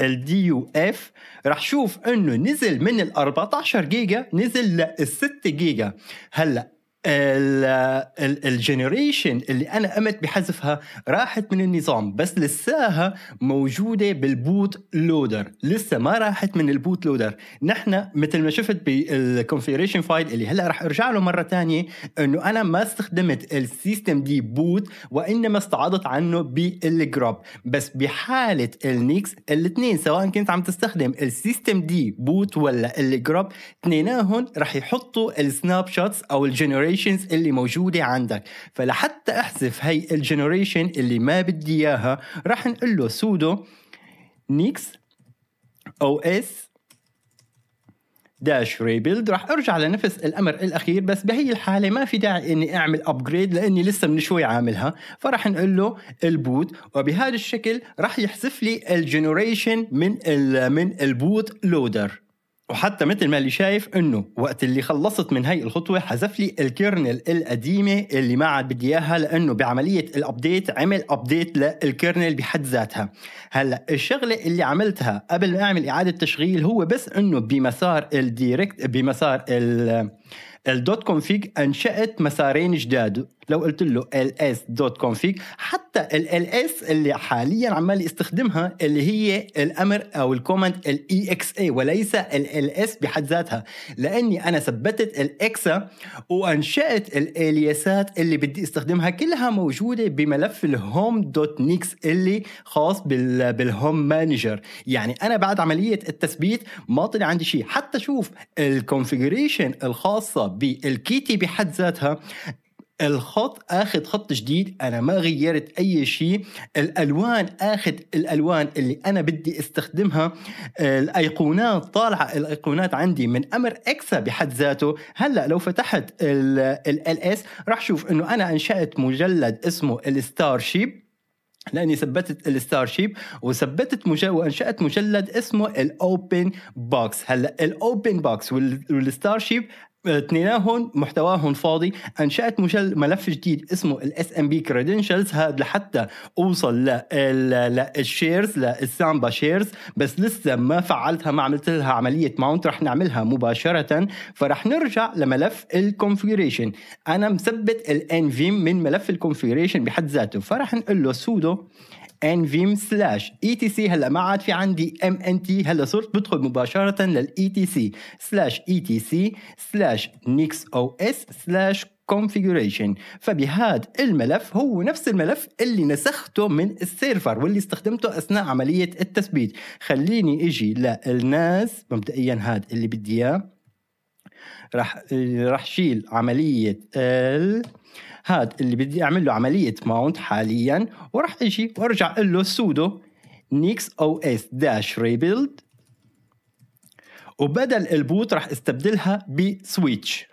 A: الدي يو اف رح شوف انه نزل من ال 14 جيجا نزل لل 6 جيجا هلا الجنريشن اللي انا امت بحذفها راحت من النظام بس لساها موجوده بالبوت لودر لسه ما راحت من البوت لودر نحن مثل ما شفت بالكونفيجريشن فايل اللي هلا رح ارجع له مره ثانيه انه انا ما استخدمت السيستم دي بوت وانما استعاضت عنه بالجروب بس بحاله النيكس الاثنين سواء كنت عم تستخدم السيستم دي بوت ولا الجروب اثنيناهم رح يحطوا السناب شوتس او الجنريشن الجنريشنز اللي موجوده عندك فلحتى احذف هي الجنريشن اللي ما بدي اياها راح نقول له سودو نيكس او اس داش ريبيلد راح ارجع لنفس الامر الاخير بس بهي الحاله ما في داعي اني اعمل ابجريد لاني لسه من شوي عاملها فراح نقول له البوت وبهذا الشكل راح يحذف لي الجنريشن من ال من البوت لودر وحتى مثل ما اللي شايف انه وقت اللي خلصت من هاي الخطوه حذف لي الكيرنل القديمه اللي ما عاد بدي اياها لانه بعمليه الابديت عمل ابديت للكيرنل بحد ذاتها هلا الشغله اللي عملتها قبل ما اعمل اعاده تشغيل هو بس انه بمسار الديركت بمسار ال الدوت كونفيج انشات مسارين جداد لو قلت له ls.config حتى ال ls اللي حاليا عمال يستخدمها اللي هي الامر او الكوماند ال exa إيه، وليس ال ls بحد ذاتها لاني انا ثبتت الاكسا وانشات الالياسات اللي بدي استخدمها كلها موجوده بملف الهوم دوت نيكس اللي خاص بالهوم مانجر يعني انا بعد عمليه التثبيت ما طلع عندي شيء حتى شوف الكونفيجريشن الخاصه بالكيتي بحد ذاتها الخط اخذ خط جديد انا ما غيرت اي شيء الالوان اخذ الالوان اللي انا بدي استخدمها الايقونات طالعه الايقونات عندي من امر اكسا بحد ذاته هلا لو فتحت ال اس راح شوف انه انا انشات مجلد اسمه الستار شيب لاني ثبتت الستار شيب وثبتت وانشات مجلد اسمه الاوبن بوكس هلا الاوبن بوكس والستار شيب اثنيناهم محتواهم فاضي انشات مشل ملف جديد اسمه الاس ام بي كريدنشلز هذا لحتى اوصل للشيرز للسامبا شيرز بس لسه ما فعلتها ما عملت لها عمليه ماونت رح نعملها مباشره فرح نرجع لملف الكونفيجريشن انا مثبت الان فيم من ملف الكونفيجريشن بحد ذاته فرح نقول له سودو فيم سلاش اي تي سي هلا ما عاد في عندي ام ان تي هلا صرت بدخل مباشره للاي تي سي سلاش اي تي سي سلاش نيكس او اس سلاش configuration فبهذا الملف هو نفس الملف اللي نسخته من السيرفر واللي استخدمته اثناء عمليه التثبيت خليني اجي للناس مبدئيا هذا اللي بدي اياه راح راح شيل عمليه ال هاد اللي بدي اعمل له عمليه ماونت حاليا وراح اجي وارجع اقول له سودو نيكس او اس داش ريبيلد وبدل البوت راح استبدلها بسويتش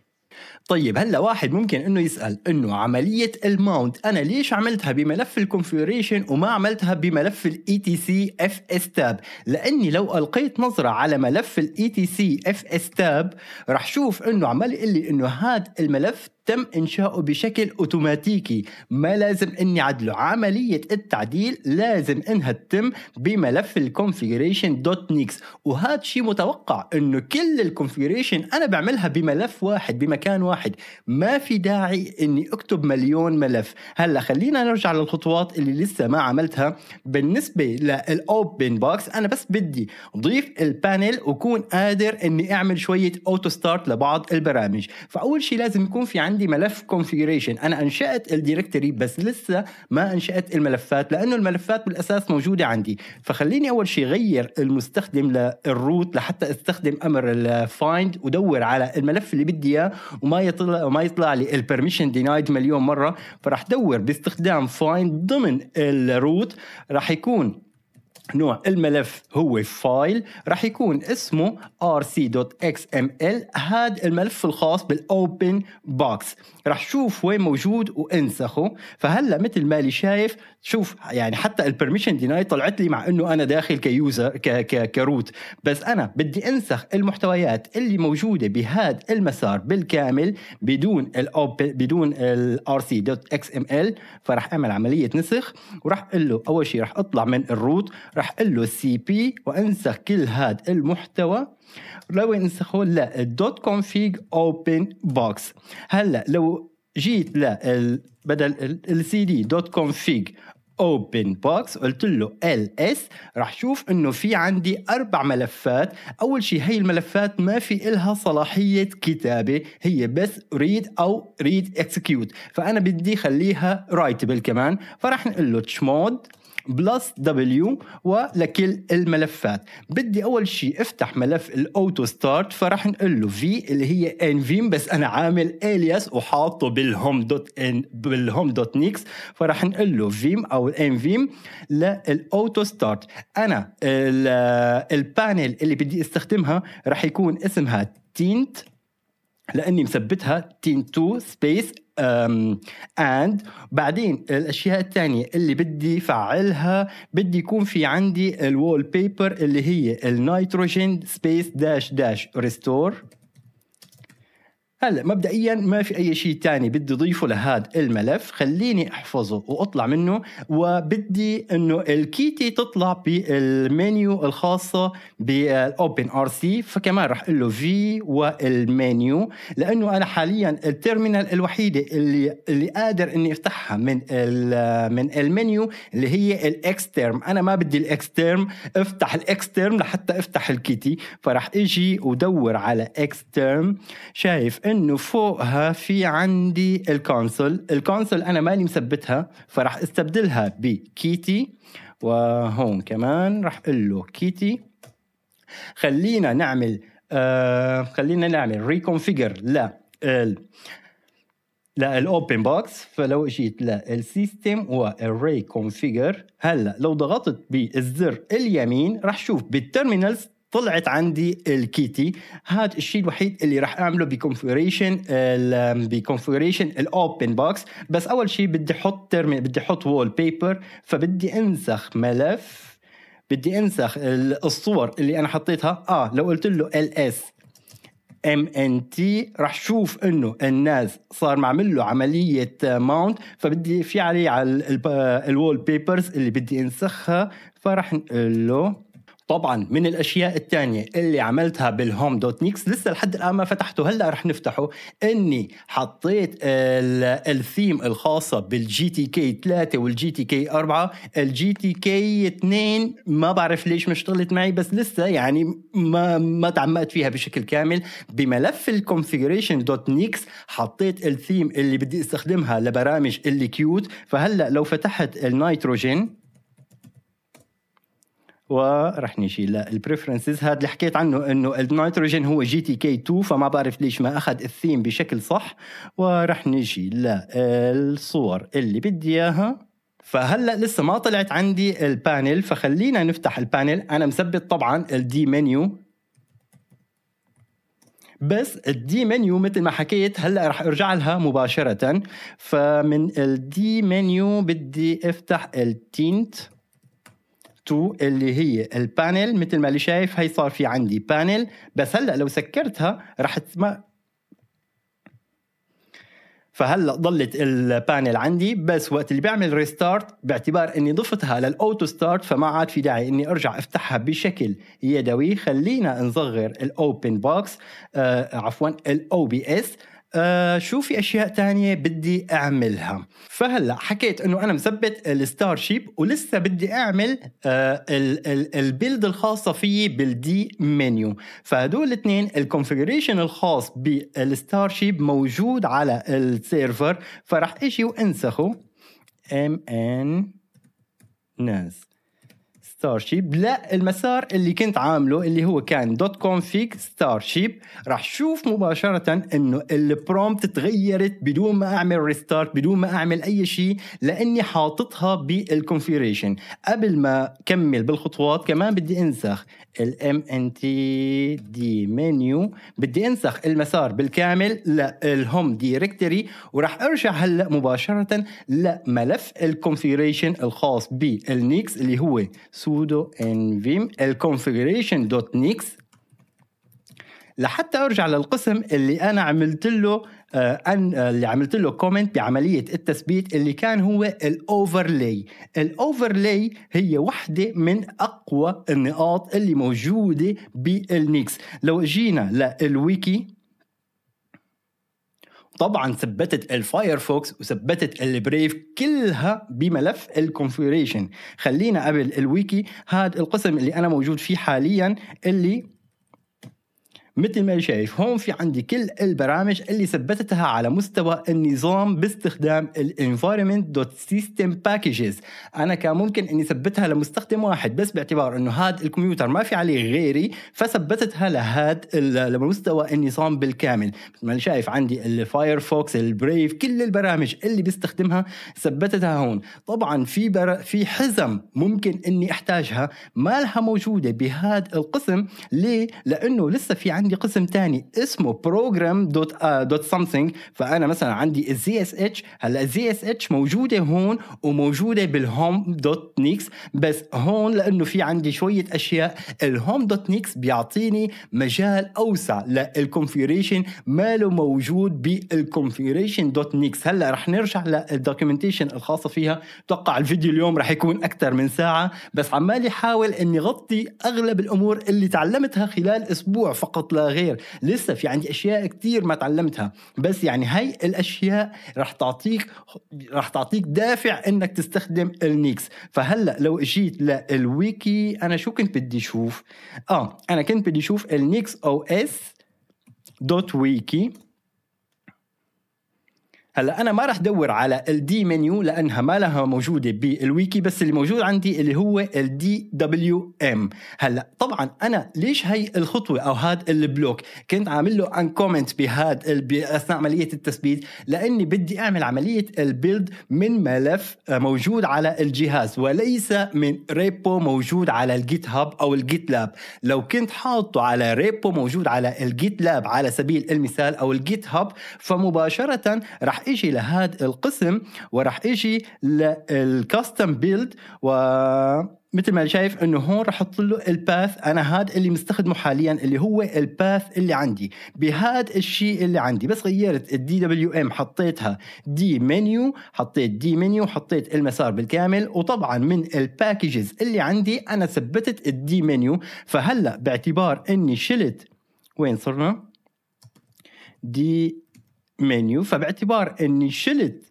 A: طيب هلا واحد ممكن انه يسال انه عمليه الماونت انا ليش عملتها بملف الكونفيجريشن وما عملتها بملف الاي تي سي اف اس تاب لاني لو القيت نظره على ملف الاي تي سي اف اس تاب راح شوف انه عمال يقول لي انه هذا الملف تم انشاؤه بشكل اوتوماتيكي ما لازم اني عدله عمليه التعديل لازم انها تتم بملف الكونفيجريشن دوت نيكس وهذا شيء متوقع انه كل الكونفيجريشن انا بعملها بملف واحد بمكان واحد ما في داعي اني اكتب مليون ملف هلا خلينا نرجع للخطوات اللي لسه ما عملتها بالنسبه للاوبن بوكس انا بس بدي ضيف البانل وكون قادر اني اعمل شويه اوتو ستارت لبعض البرامج فاول شيء لازم يكون في عندي عندي ملف كونفيجريشن انا انشات الديركتوري بس لسه ما انشات الملفات لانه الملفات بالاساس موجوده عندي فخليني اول شيء غير المستخدم للروت لحتى استخدم امر الفايند ودور على الملف اللي بدي اياه وما يطلع ما يطلع لي البرميشن دينايد مليون مره فراح دور باستخدام فايند ضمن الروت راح يكون نوع الملف هو فايل راح يكون اسمه rc.xml هذا الملف الخاص بالاوبن بوكس راح شوف وين موجود وانسخه فهلا مثل ما لي شايف شوف يعني حتى البرميشن ديناي طلعت لي مع انه انا داخل كيوزر ك ك كروت بس انا بدي انسخ المحتويات اللي موجوده بهذا المسار بالكامل بدون الاوبن بدون rc.xml فراح اعمل عمليه نسخ وراح اقول له اول شيء راح اطلع من الروت راح اقول له سي بي وانسخ كل هذا المحتوى لو انسخه دوت كونفيج اوبن بوكس هلا لو جيت ل بدل السي دي دوت كونفيج اوبن بوكس قلت له ال اس راح شوف انه في عندي اربع ملفات اول شيء هي الملفات ما في إلها صلاحيه كتابه هي بس ريد او ريد اكسكيوت فانا بدي خليها رايتبل كمان فراح نقول له تشمود بلس دبليو ولكل الملفات بدي اول شيء افتح ملف الاوتو ستارت فرح نقول له في اللي هي ان فيم بس انا عامل الياس وحاطه بالهوم دوت ان بالهوم دوت نيكس فرح نقول له فيم او ان فيم للاوتو ستارت انا البانل اللي بدي استخدمها رح يكون اسمها تينت لاني مثبتها تين 2 سبيس اند بعدين الاشياء الثانيه اللي بدي فعلها بدي يكون في عندي الوول بيبر اللي هي النيتروجين سبيس داش داش ريستور هلا مبدئيا ما في اي شيء تاني بدي اضيفه لهذا الملف خليني احفظه واطلع منه وبدي انه الكيتي تطلع بالمنيو الخاصه بالاوبن ار سي فكمان رح اقول له في والمنيو لانه انا حاليا التيرمينال الوحيده اللي اللي قادر اني افتحها من من المنيو اللي هي الاكسترم انا ما بدي الاكسترم افتح الاكسترم لحتى افتح الكيتي فراح اجي ودور على اكسترم شايف انه فوقها في عندي الكونسول الكونسول انا مالي مثبتها فراح استبدلها بكيتي وهون كمان راح اقول له كيتي خلينا نعمل آه خلينا نعمل ريكونفيجر لا الاوبن بوكس فلو اجيت للسيستم والري كونفيجر هلا لو ضغطت بالزر اليمين راح شوف بالترمينالز طلعت عندي الكيتي هذا الشيء الوحيد اللي راح اعمله بكونفيجريشن بكونفيجريشن الاوبن بوكس بس اول شيء بدي احط بدي احط وول بيبر فبدي انسخ ملف بدي انسخ الصور اللي انا حطيتها اه لو قلت له ال اس ام ان تي راح شوف انه الناس صار معمل له عمليه ماونت فبدي في عليه على الوول بيبرز اللي بدي انسخها فراح نقول له طبعا من الاشياء الثانيه اللي عملتها بالهوم دوت نيكس لسه لحد الان ما فتحته هلا رح نفتحه اني حطيت الثيم الخاصه بالجي تي كي 3 والجي تي كي 4 الجي تي كي 2 ما بعرف ليش ما اشتغلت معي بس لسه يعني ما ما تعمقت فيها بشكل كامل بملف الكونفجريشن دوت نيكس حطيت الثيم اللي بدي استخدمها لبرامج اللي كيوت فهلا لو فتحت النيتروجين ورح نيجي للبريفرنسز هذا اللي حكيت عنه انه النيتروجين هو جي تي كي 2 فما بعرف ليش ما اخذ الثيم بشكل صح ورح نيجي للصور اللي بدي اياها فهلا لسه ما طلعت عندي البانل فخلينا نفتح البانل انا مثبت طبعا الدي منيو بس الدي منيو مثل ما حكيت هلا رح ارجع لها مباشره فمن الدي منيو بدي افتح التينت 2 اللي هي البانل مثل ما اللي شايف هي صار في عندي بانل بس هلا لو سكرتها رح تسمع فهلا ضلت البانل عندي بس وقت اللي بعمل ريستارت باعتبار اني ضفتها للاوتو ستارت فما عاد في داعي اني ارجع افتحها بشكل يدوي خلينا نصغر الاوبن بوكس آه عفوا الاو بي اس آه شو في اشياء تانية بدي اعملها فهلا حكيت انه انا مثبت الستار شيب ولسه بدي اعمل آه البيلد الخاصه فيي بالدي منيو فهدول الاثنين الكونفجريشن الخاص بالستار شيب موجود على السيرفر فرح اجي وانسخه ام ان ناز ستارشيب لا المسار اللي كنت عامله اللي هو كان دوت ستار ستارشيب راح شوف مباشره انه البرومبت تغيرت بدون ما اعمل ريستارت بدون ما اعمل اي شيء لاني حاططها بالكونفيريشن قبل ما كمل بالخطوات كمان بدي انسخ الام ان تي دي منيو بدي انسخ المسار بالكامل للهوم دايركتوري وراح ارجع هلا مباشره لملف الكونفيريشن الخاص بالنيكس اللي هو sudo nvim الconfiguration.nix لحتى ارجع للقسم اللي انا عملت له آه، أن آه، اللي عملت له كومنت بعملية التثبيت اللي كان هو الأوفرلاي الأوفرلاي هي وحده من أقوى النقاط اللي موجودة بالنيكس لو جينا للويكي طبعا ثبتت الفايرفوكس وثبتت البريف كلها بملف الكونفيجريشن خلينا قبل الويكي هذا القسم اللي انا موجود فيه حاليا اللي مثل ما شايف هون في عندي كل البرامج اللي ثبتتها على مستوى النظام باستخدام الانفايرمنت.system packages انا كان ممكن اني ثبتها لمستخدم واحد بس باعتبار انه هذا الكمبيوتر ما في عليه غيري فثبتتها لهذا لمستوى النظام بالكامل مثل ما شايف عندي الفايرفوكس البريف كل البرامج اللي بستخدمها ثبتتها هون طبعا في بر... في حزم ممكن اني احتاجها ما لها موجوده بهذا القسم ليه لانه لسه في عندي عندي قسم ثاني اسمه بروجرام دوت دوت سمثينج فانا مثلا عندي الزي اس اتش هلا الزي اس اتش موجوده هون وموجوده بالهوم دوت نيكس بس هون لانه في عندي شويه اشياء الهوم دوت نيكس بيعطيني مجال اوسع للكونفيريشن ماله موجود بالكونفيريشن دوت نيكس هلا رح نرجع للدوكيومنتيشن الخاصه فيها اتوقع الفيديو اليوم رح يكون اكثر من ساعه بس عمالي احاول اني غطي اغلب الامور اللي تعلمتها خلال اسبوع فقط غير لسه في عندي اشياء كتير ما تعلمتها بس يعني هاي الاشياء رح تعطيك رح تعطيك دافع انك تستخدم النيكس فهلا لو اجيت للويكي انا شو كنت بدي اشوف اه انا كنت بدي اشوف النيكس او اس دوت ويكي هلا انا ما راح ادور على الدي منيو لانها ما لها موجوده بالويكي بس اللي موجود عندي اللي هو الدي دبليو ام هلا طبعا انا ليش هي الخطوه او هذا البلوك كنت عامل له ان كومنت بهذا اثناء عمليه التثبيت لاني بدي اعمل عمليه البيلد من ملف آه، موجود على الجهاز وليس من ريبو موجود على الجيت هاب او الجيت لاب لو كنت حاطه على ريبو موجود على الجيت لاب على سبيل المثال او الجيت هاب فمباشره راح اجي لهذا القسم وراح اجي للكاستم بيلد و مثل ما شايف انه هون راح احط له الباث انا هاد اللي مستخدمه حاليا اللي هو الباث اللي عندي بهذا الشيء اللي عندي بس غيرت الدي دبليو ام حطيتها دي منيو حطيت دي منيو حطيت المسار بالكامل وطبعا من الباكجز اللي عندي انا ثبتت الدي منيو فهلا باعتبار اني شلت وين صرنا دي منيو فباعتبار اني شلت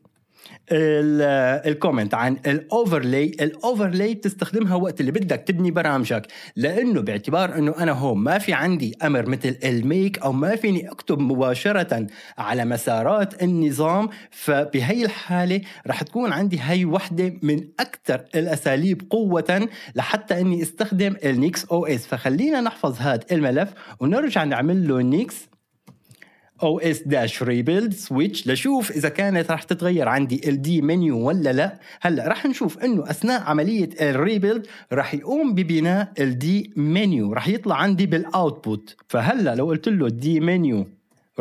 A: الكومنت عن الاوفرلاي الاوفرلاي بتستخدمها وقت اللي بدك تبني برامجك لانه باعتبار انه انا هون ما في عندي امر مثل الميك او ما فيني اكتب مباشره على مسارات النظام فبهي الحاله رح تكون عندي هي وحده من اكثر الاساليب قوه لحتى اني استخدم النيكس او اس فخلينا نحفظ هذا الملف ونرجع نعمل له نيكس او اس داش ريبيلد سويتش لشوف اذا كانت راح تتغير عندي ال دي منيو ولا لا هلا راح نشوف انه اثناء عمليه الريبيلد راح يقوم ببناء ال دي منيو راح يطلع عندي بالاوتبوت فهلا لو قلت له دي منيو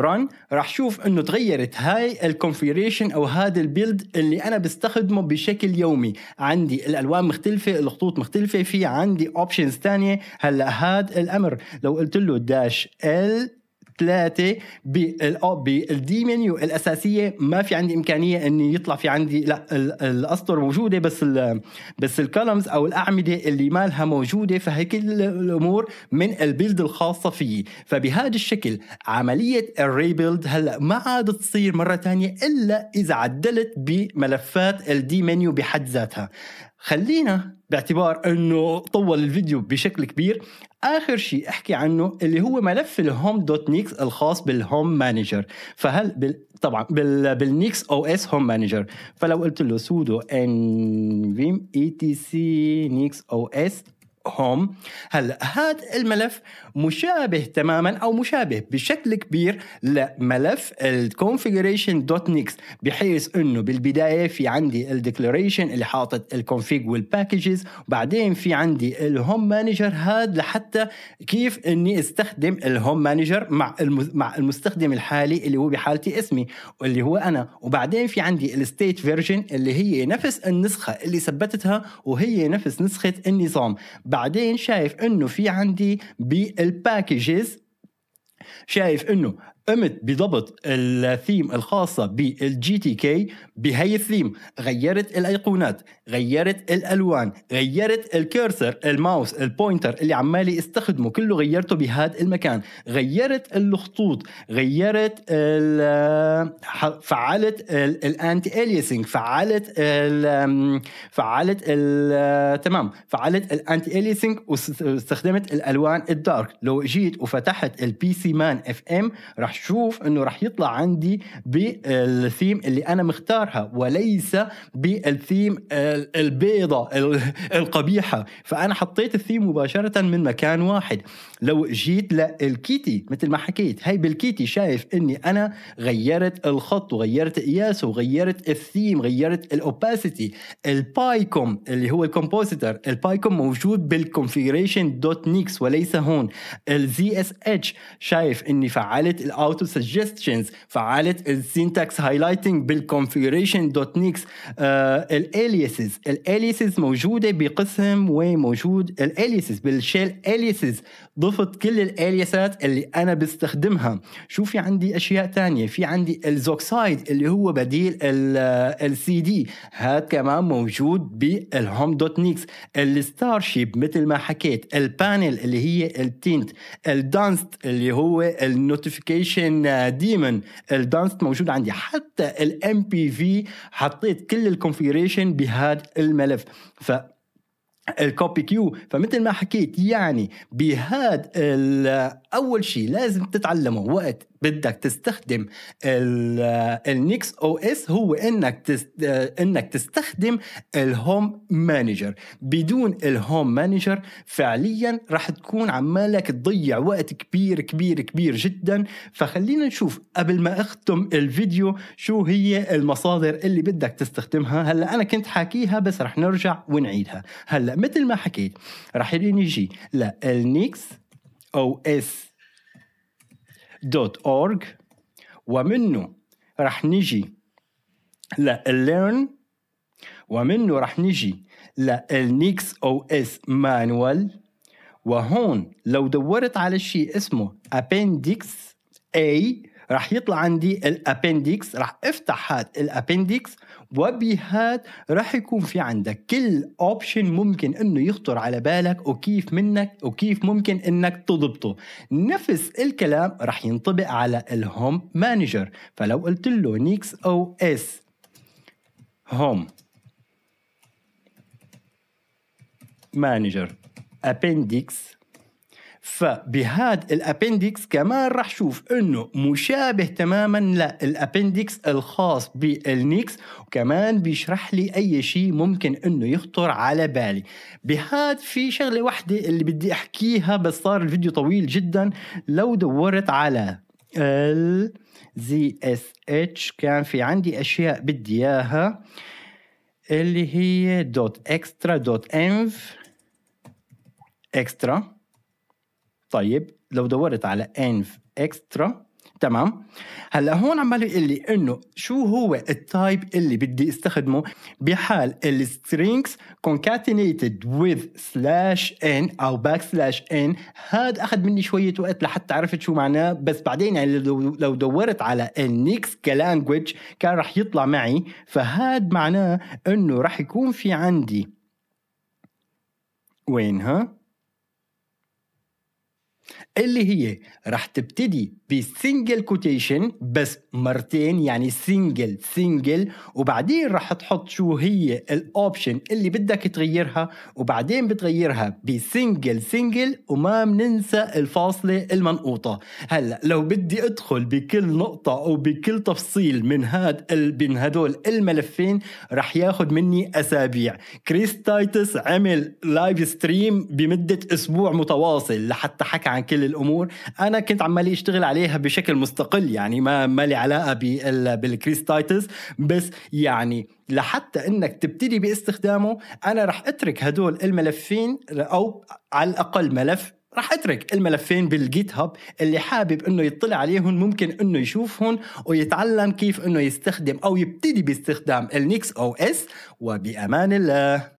A: رن راح شوف انه تغيرت هاي الكونفيريشن او هذا البيلد اللي انا بستخدمه بشكل يومي عندي الالوان مختلفه الخطوط مختلفه في عندي اوبشنز ثانيه هلا هذا الامر لو قلت له داش ال ثلاثه بالدي منيو آه، الاساسيه ما في عندي امكانيه اني يطلع في عندي لا الاسطر موجوده بس الـ بس الكولمز او الاعمده اللي مالها موجوده فهي كل الامور من البيلد الخاصه فيي فبهذا الشكل عمليه الريبيلد هلا ما عاد تصير مره ثانيه الا اذا عدلت بملفات الدي منيو بحد ذاتها خلينا باعتبار انه طول الفيديو بشكل كبير اخر شيء احكي عنه اللي هو ملف الهوم دوت نيكس الخاص بالهوم مانجر فهل بال... طبعا بال... بالنيكس او اس هوم مانجر فلو قلت له سودو ان فيم اي تي سي نيكس او اس هوم هلا هذا الملف مشابه تماما او مشابه بشكل كبير لملف الكونفيجريشن دوت نيكس بحيث انه بالبدايه في عندي الديكلاريشن اللي حاطط الكونفيج والباكجز وبعدين في عندي الهوم مانجر هاد لحتى كيف اني استخدم الهوم مانجر مع مع المستخدم الحالي اللي هو بحالتي اسمي واللي هو انا وبعدين في عندي الستيت فيرجن اللي هي نفس النسخه اللي ثبتتها وهي نفس نسخه النظام بعدين شايف انه في عندي بي الباكجز شايف انه قمت بضبط الثيم الخاصة بالجي تي كي بهي الثيم غيرت الأيقونات غيرت الألوان غيرت الكيرسر الماوس البوينتر اللي عمالي استخدمه كله غيرته بهذا المكان غيرت الخطوط غيرت فعلت الانتي اليسنج فعلت ال فعلت ال تمام فعلت الانتي اليسنج واستخدمت الالوان الدارك لو جيت وفتحت البي سي مان اف ام رح راح شوف انه راح يطلع عندي بالثيم اللي انا مختارها وليس بالثيم البيضة القبيحة فانا حطيت الثيم مباشرة من مكان واحد لو جيت للكيتي مثل ما حكيت هاي بالكيتي شايف اني انا غيرت الخط وغيرت قياسه وغيرت الثيم غيرت الاوباسيتي البايكوم اللي هو الكومبوزيتر البايكوم موجود بالكونفيجريشن دوت نيكس وليس هون الزي اس اتش شايف اني فعلت auto suggestions فعلت السينتاكس هايلايتنج بالconfiguration دوت نيكس الاليسز الاليسز موجوده بقسم وموجود الاليسز بالشيل اليسز ضفت كل الاليسات اللي انا بستخدمها شو في عندي اشياء تانية في عندي الزوكسايد اللي هو بديل ال آه، سي دي هاد كمان موجود بالهوم دوت نيكس الستار شيب مثل ما حكيت البانل اللي هي التينت الدانست اللي هو النوتيفيكيشن ديمون الدانست موجود عندي حتى الام بي في حطيت كل الكونفيجريشن بهذا الملف ف الكوبي كيو فمثل ما حكيت يعني بهاد اول شيء لازم تتعلمه وقت بدك تستخدم النكس او اس هو انك آه، انك تستخدم الهوم مانجر بدون الهوم مانجر فعليا راح تكون عمالك تضيع وقت كبير كبير كبير جدا فخلينا نشوف قبل ما اختم الفيديو شو هي المصادر اللي بدك تستخدمها هلا انا كنت حاكيها بس رح نرجع ونعيدها هلا مثل ما حكيت راح نيجي للنيكس او اس دوت اورج ومنه راح نجي للليرن ومنه راح نجي للنيكس او اس مانوال وهون لو دورت على شيء اسمه appendix A راح يطلع عندي الابندكس راح افتح هاد الابندكس وبهات راح يكون في عندك كل اوبشن ممكن انه يخطر على بالك وكيف منك وكيف ممكن انك تضبطه نفس الكلام راح ينطبق على الهوم مانجر فلو قلت له نيكس او اس هوم مانجر ابندكس فبهذا الابندكس كمان راح شوف انه مشابه تماما للابندكس الخاص بالنيكس وكمان بيشرح لي اي شيء ممكن انه يخطر على بالي بهذا في شغله واحده اللي بدي احكيها بس صار الفيديو طويل جدا لو دورت على ال زي اس اتش كان في عندي اشياء بدي اياها اللي هي دوت اكسترا دوت انف اكسترا طيب لو دورت على انف اكسترا تمام هلا هون عمال يقول لي انه شو هو التايب اللي بدي استخدمه بحال السترينجز كونكاتينيتد وذ سلاش ان او باك سلاش ان هاد اخذ مني شويه وقت لحتى عرفت شو معناه بس بعدين يعني لو, لو دورت على النيكس كلانجوج كان رح يطلع معي فهاد معناه انه رح يكون في عندي وين ها اللي هي رح تبتدي بسنجل كوتيشن بس مرتين يعني سنجل سنجل وبعدين رح تحط شو هي الاوبشن اللي بدك تغيرها وبعدين بتغيرها بسنجل سنجل وما بننسى الفاصلة المنقوطة هلا لو بدي ادخل بكل نقطة او بكل تفصيل من هاد من هدول الملفين رح ياخد مني اسابيع كريس تايتس عمل لايف ستريم بمدة اسبوع متواصل لحتى حكى عن كل الامور انا كنت عمالي اشتغل عليها بشكل مستقل يعني ما ما لي علاقه بالكريس بس يعني لحتى انك تبتدي باستخدامه انا رح اترك هدول الملفين او على الاقل ملف راح اترك الملفين بالجيت هاب اللي حابب انه يطلع عليهم ممكن انه يشوفهم ويتعلم كيف انه يستخدم او يبتدي باستخدام النيكس او اس وبامان الله